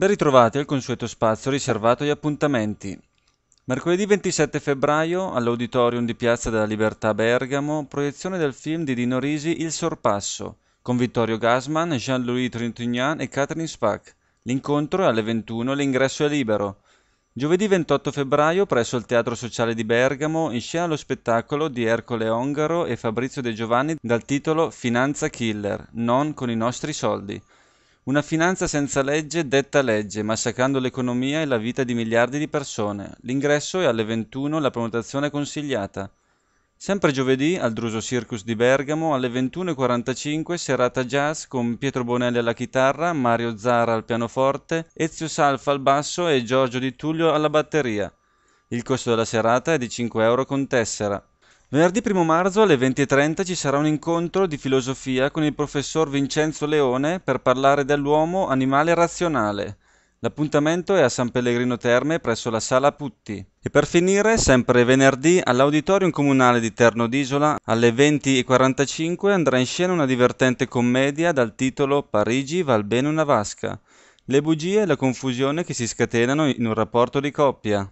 Ben ritrovati al consueto spazio riservato agli appuntamenti. Mercoledì 27 febbraio, all'Auditorium di Piazza della Libertà Bergamo, proiezione del film di Dino Risi Il Sorpasso, con Vittorio Gassman, Jean-Louis Trintignant e Catherine Spack. L'incontro è alle 21 e l'ingresso è libero. Giovedì 28 febbraio, presso il Teatro Sociale di Bergamo, in scena lo spettacolo di Ercole Ongaro e Fabrizio De Giovanni dal titolo Finanza Killer, non con i nostri soldi. Una finanza senza legge detta legge, massacrando l'economia e la vita di miliardi di persone. L'ingresso è alle 21, la prenotazione consigliata. Sempre giovedì, al Druso Circus di Bergamo, alle 21.45 serata jazz con Pietro Bonelli alla chitarra, Mario Zara al pianoforte, Ezio Salfa al basso e Giorgio Di Tullio alla batteria. Il costo della serata è di 5 euro con tessera. Venerdì 1 marzo alle 20.30 ci sarà un incontro di filosofia con il professor Vincenzo Leone per parlare dell'uomo animale razionale. L'appuntamento è a San Pellegrino Terme presso la Sala Putti. E per finire, sempre venerdì, all'Auditorium Comunale di Terno d'Isola alle 20.45 andrà in scena una divertente commedia dal titolo Parigi val bene una vasca. Le bugie e la confusione che si scatenano in un rapporto di coppia.